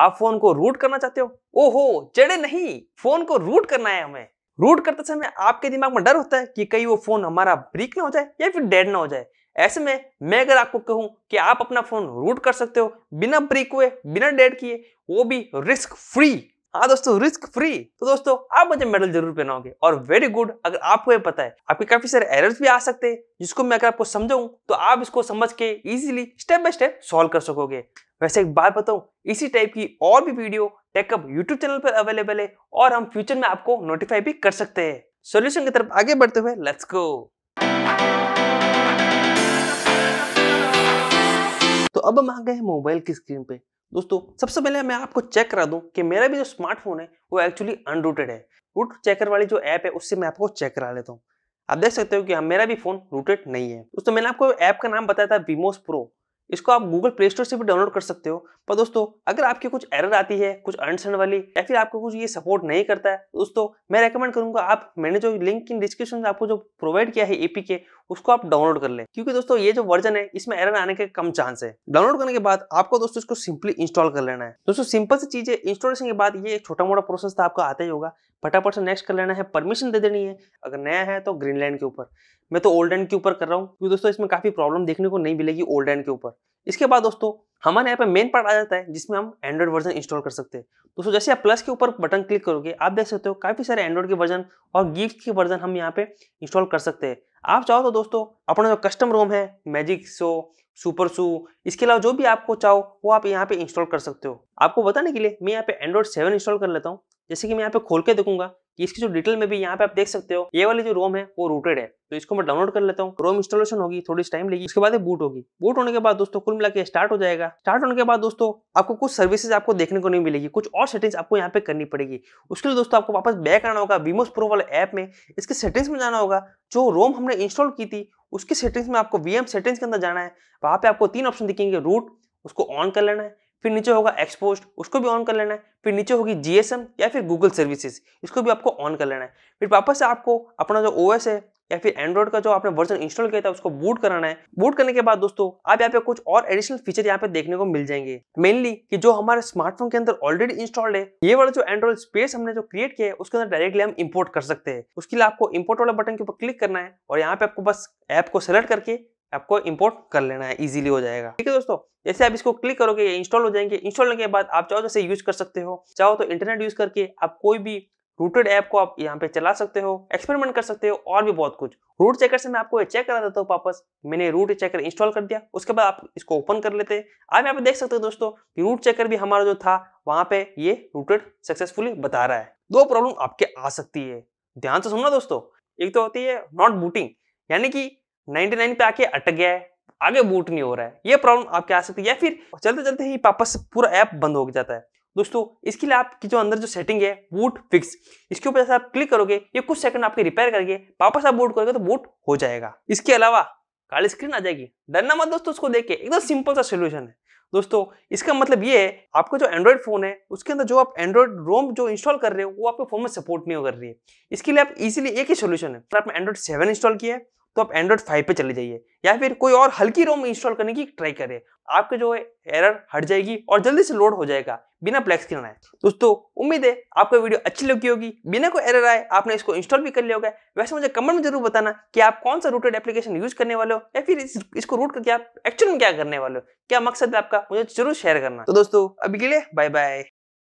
आप फोन को रूट करना चाहते हो ओहो चेड़े नहीं फोन को रूट करना है हमें रूट करते समय आपके दिमाग में डर होता है कि कहीं वो फोन हमारा ब्रिक ना हो जाए या फिर डेड ना हो जाए ऐसे में मैं अगर आपको कहूं कि आप अपना फोन रूट कर सकते हो बिना ब्रिक हुए बिना डेड किए वो भी रिस्क फ्री हाँ दोस्तों रिस्क फ्री तो दोस्तों आप मुझे मेडल जरूर पहनाओगे और वेरी गुड अगर आपको ये पता है आपके काफी सारे एरर्स भी आ सकते हैं जिसको मैं अगर आपको समझाऊं तो आप इसको समझ के easily step by step solve कर सकोगे वैसे एक बात बताऊं इसी टाइप की और भी वीडियो टेकअप यूट्यूब चैनल पर अवेलेबल है और हम फ्यूचर में आपको नोटिफाई भी कर सकते हैं सोल्यूशन की तरफ आगे बढ़ते हुए लेट्स गो तो अब हम आ गए मोबाइल की स्क्रीन पे दोस्तों सबसे पहले मैं आपको चेक करा दूं कि मेरा भी जो स्मार्टफोन है वो एक्चुअली अनरूटेड है रूट चेकर वाली जो ऐप है उससे मैं आपको चेक करा लेता हूँ आप देख सकते हो कि हम हाँ, मेरा भी फोन रूटेड नहीं है दोस्तों मैंने आपको ऐप का नाम बताया था वीमोस प्रो इसको आप गूगल प्ले स्टोर से भी डाउनलोड कर सकते हो पर दोस्तों अगर आपकी कुछ एरर आती है कुछ अनसन वाली या फिर आपको कुछ ये सपोर्ट नहीं करता है दोस्तों मैं रेकमेंड करूंगा आप मैंने जो लिंक इन डिस्क्रिप्शन में आपको जो प्रोवाइड किया है एपी के उसको आप डाउनलोड कर ले क्योंकि दोस्तों ये जो वर्जन है इसमें एरर आने के कम चांस है डाउनलोड करने के बाद आपको दोस्तों इसको सिंपली इंस्टॉल कर लेना है दोस्तों सिंपल सी चीज है इंस्टॉलेशन के बाद ये एक छोटा मोटा प्रोसेस था आपका आता ही होगा फटाफट से नेक्स्ट कर लेना है परमिशन दे देनी है अगर नया है तो ग्रीनलैंड के ऊपर मैं तो ओल्ड एंड के ऊपर कर रहा हूँ क्योंकि दोस्तों इसमें काफी प्रॉब्लम देखने को नहीं मिलेगी ओल्ड एंड के ऊपर इसके बाद दोस्तों हमारे यहाँ पे मेन पार्ट आ जाता है जिसमें हम एंड्रॉइड वर्जन इंस्टॉल कर सकते हैं दोस्तों जैसे आप प्लस के ऊपर बटन क्लिक करोगे आप देख सकते हो काफी सारे एंड्रॉइड के वर्जन और गिफ्ट के वर्जन हम यहाँ पे इंस्टॉल कर सकते हैं आप चाहो तो दोस्तों अपना जो कस्टम रोम है मैजिक शो सुपर शो इसके अलावा जो भी आपको चाहो वो आप यहाँ पे इंस्टॉल कर सकते हो आपको बताने के लिए मैं यहाँ पे एंड्रॉइड सेवन इंस्टॉल कर लेता हूँ जैसे कि मैं यहाँ पे खोल के देखूंगा कि इसकी जो डिटेल में भी यहाँ पे आप देख सकते हो ये वाली जो रोम है वो रूटेड है तो इसको मैं डाउनलोड कर लेता हूँ रोम इंस्टॉलेशन होगी थोड़ी टाइम लेगी उसके बाद बूट होगी बूट होने के बाद दोस्तों कुल मिला के स्टार्ट हो जाएगा स्टार्ट होने के बाद दोस्तों आपको कुछ सर्विसेज आपको देखने को नहीं मिलेगी कुछ और सेटिंग्स आपको यहाँ पे करनी पड़ेगी उसके लिए दोस्तों आपको वापस बैक आना होगा वीमोस प्रो वाले ऐप में इसके सेटिंग्स में जाना होगा जो रोम हमने इंस्टॉल की थी उसकी सेटिंग्स में आपको वीएम सेटिंग्स के अंदर जाना है वहाँ पे आपको तीन ऑप्शन दिखेंगे रूट उसको ऑन कर लेना है फिर नीचे होगा एक्सपोस्ट उसको भी ऑन कर लेना है फिर नीचे होगी जीएसएम या फिर गूगल सर्विसेज इसको भी आपको ऑन कर लेना है फिर वापस से आपको अपना जो ओएस है या फिर एंड्रॉइड का जो आपने वर्जन इंस्टॉल किया था उसको बूट कराना है बूट करने के बाद दोस्तों आप यहाँ पे कुछ और एडिशनल फीचर यहाँ पे देखने को मिल जाएंगे मेनली कि जो हमारे स्मार्टफोन के अंदर ऑलरेडी इंस्टॉल्ड है ये वाला जो एंड्रॉइड स्पेस हमने जो क्रिएट किया है उसके अंदर डायरेक्टली हम इम्पोर्ट कर सकते हैं उसके लिए आपको इम्पोर्ट वाला बटन के ऊपर क्लिक करना है और यहाँ पे आपको बस ऐप को सेलेक्ट करके आपको इंपोर्ट कर लेना है इजीली हो जाएगा ठीक है दोस्तों जैसे आप इसको क्लिक करोगे ये इंस्टॉल हो जाएंगे इंस्टॉल होने के बाद आप चाहो जैसे तो यूज कर सकते हो चाहो तो इंटरनेट यूज करके आप कोई भी रूटेड ऐप को आप यहाँ पे चला सकते हो एक्सपेरिमेंट कर सकते हो और भी बहुत कुछ रूट चेकर से मैं आपको ये चेक करा देता हूँ वापस मैंने रूट चेकर इंस्टॉल कर दिया उसके बाद आप इसको ओपन कर लेते हैं आप यहाँ पे देख सकते हो दोस्तों कि रूट चेकर भी हमारा जो था वहां पे ये रूटेड सक्सेसफुली बता रहा है दो प्रॉब्लम आपके आ सकती है ध्यान से सुनना दोस्तों एक तो होती है नॉट बूटिंग यानी कि 99 पे आके अटक गया है आगे बूट नहीं हो रहा है ये प्रॉब्लम आपके आ सकती है या फिर चलते चलते ही वापस पूरा ऐप बंद हो जाता है दोस्तों इसके लिए आपकी जो अंदर जो सेटिंग है बूट फिक्स इसके ऊपर जैसे आप क्लिक करोगे ये कुछ सेकंड आपके रिपेयर करके वापस आप बूट करोगे तो बूट हो जाएगा इसके अलावा काली स्क्रीन आ जाएगी डरना मत दोस्तों उसको देख के एकदम सिंपल सा सोल्यूशन है दोस्तों इसका मतलब ये है आपका जो एंड्रॉइड फोन है उसके अंदर जो आप एंड्रॉइड रोम जो इंस्टॉल कर रहे हो वो आपके फोन में सपोर्ट नहीं हो कर रही है इसके लिए आप इजीली एक ही सॉल्यूशन है तो आपने एंड्रॉइड सेवन इंस्टॉल किया है तो आप एंड्रॉइड फाइव पे चले जाइए या फिर कोई और हल्की रोम इंस्टॉल करने की ट्राई करें आपके जो है एरर हट जाएगी और जल्दी से लोड हो जाएगा बिना ब्लैक स्क्रीन आए दोस्तों उम्मीद है आपको वीडियो अच्छी लगी होगी बिना कोई एरर आए आपने इसको इंस्टॉल भी कर लिया होगा वैसे मुझे कमेंट में जरूर बताना कि आप कौन सा रूटेड एप्लीकेशन यूज करने वाले हो या फिर इस, इसको रूट करके आप एक्चुअल में क्या करने वाले हो क्या मकसद है आपका मुझे जरूर शेयर करना तो दोस्तों अभी के लिए बाय बाय